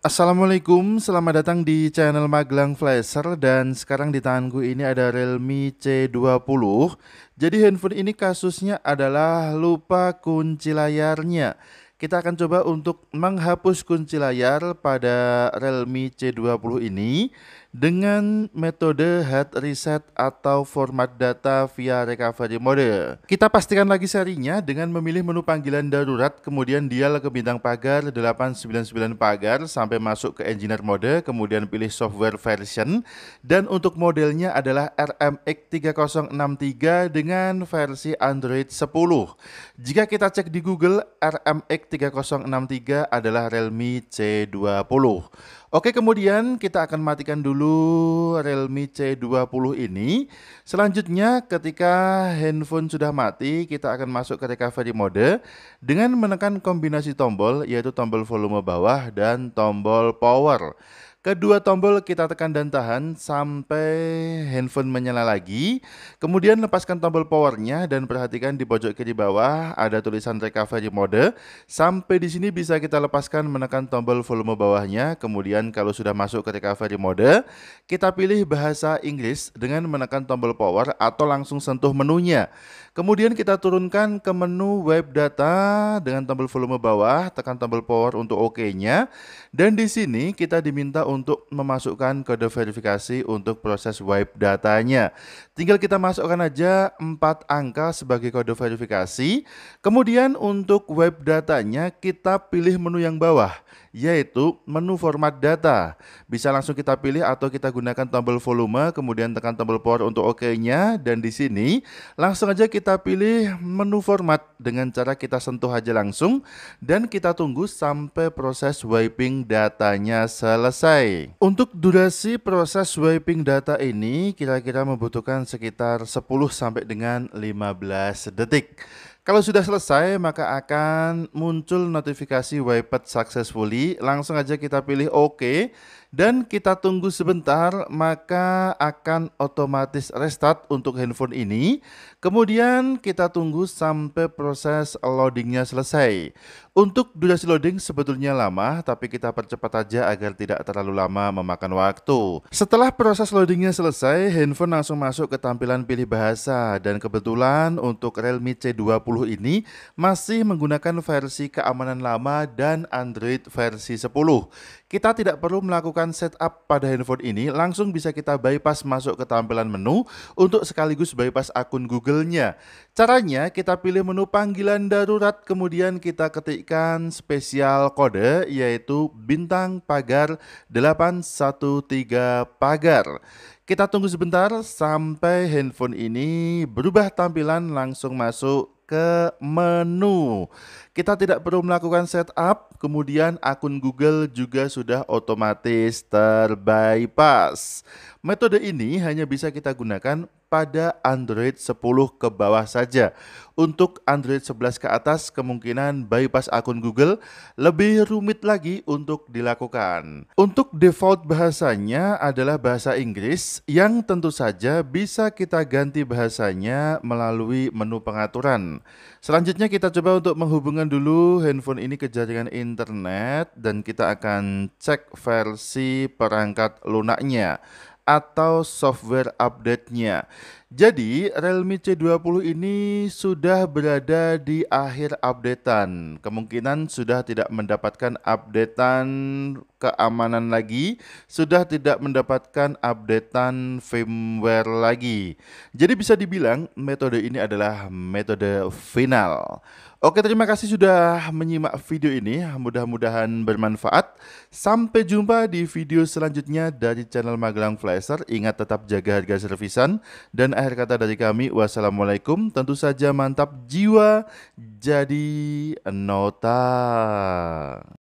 Assalamualaikum, selamat datang di channel Magelang Flasher dan sekarang di tanganku ini ada Realme C20 Jadi handphone ini kasusnya adalah lupa kunci layarnya kita akan coba untuk menghapus kunci layar pada Realme C20 ini dengan metode hard reset atau format data via recovery mode. Kita pastikan lagi serinya dengan memilih menu panggilan darurat, kemudian dial ke bintang pagar 899 pagar sampai masuk ke engineer mode, kemudian pilih software version, dan untuk modelnya adalah RMX 3063 dengan versi Android 10. Jika kita cek di Google, RMX 3063 adalah Realme C20. Oke, kemudian kita akan matikan dulu Realme C20 ini. Selanjutnya ketika handphone sudah mati, kita akan masuk ke recovery mode dengan menekan kombinasi tombol yaitu tombol volume bawah dan tombol power. Kedua tombol kita tekan dan tahan sampai handphone menyala lagi. Kemudian lepaskan tombol powernya dan perhatikan di pojok kiri bawah ada tulisan recovery mode. Sampai di sini bisa kita lepaskan menekan tombol volume bawahnya. Kemudian kalau sudah masuk ke recovery mode, kita pilih bahasa Inggris dengan menekan tombol power atau langsung sentuh menunya. Kemudian kita turunkan ke menu web data dengan tombol volume bawah, tekan tombol power untuk OK-nya. dan di sini kita diminta untuk memasukkan kode verifikasi untuk proses wipe datanya. Tinggal kita masukkan aja empat angka sebagai kode verifikasi. Kemudian untuk wipe datanya kita pilih menu yang bawah yaitu menu format data. Bisa langsung kita pilih atau kita gunakan tombol volume, kemudian tekan tombol power untuk OK-nya, dan di sini langsung aja kita pilih menu format dengan cara kita sentuh aja langsung, dan kita tunggu sampai proses wiping datanya selesai selesai. Untuk durasi proses swiping data ini kira-kira membutuhkan sekitar 10 sampai dengan 15 detik. Kalau sudah selesai, maka akan muncul notifikasi Wiped successfully. Langsung aja kita pilih OK dan kita tunggu sebentar, maka akan otomatis restart untuk handphone ini. Kemudian kita tunggu sampai proses loadingnya selesai. Untuk durasi loading sebetulnya lama, tapi kita percepat aja agar tidak terlalu lama memakan waktu. Setelah proses loadingnya selesai, handphone langsung masuk ke tampilan pilih bahasa dan kebetulan untuk Realme C20 ini masih menggunakan versi keamanan lama dan Android versi 10. Kita tidak perlu melakukan setup pada handphone ini, langsung bisa kita bypass masuk ke tampilan menu untuk sekaligus bypass akun Google-nya. Caranya kita pilih menu panggilan darurat, kemudian kita ketikkan spesial kode yaitu bintang pagar 813 pagar. Kita tunggu sebentar sampai handphone ini berubah tampilan langsung masuk ke menu. Kita tidak perlu melakukan setup, kemudian akun Google juga sudah otomatis terbypass. Metode ini hanya bisa kita gunakan pada Android 10 ke bawah saja. Untuk Android 11 ke atas kemungkinan bypass akun Google lebih rumit lagi untuk dilakukan. Untuk default bahasanya adalah bahasa Inggris yang tentu saja bisa kita ganti bahasanya melalui menu pengaturan. Selanjutnya kita coba untuk menghubungkan dulu handphone ini ke jaringan internet dan kita akan cek versi perangkat lunaknya atau software update-nya. Jadi Realme C20 ini sudah berada di akhir updatean. Kemungkinan sudah tidak mendapatkan updatean keamanan lagi, sudah tidak mendapatkan updatean firmware lagi. Jadi bisa dibilang metode ini adalah metode final. Oke, terima kasih sudah menyimak video ini. Mudah-mudahan bermanfaat. Sampai jumpa di video selanjutnya dari channel Magelang Flasher. Ingat tetap jaga harga servisan dan akhir kata dari kami. Wassalamualaikum. Tentu saja mantap jiwa jadi nota.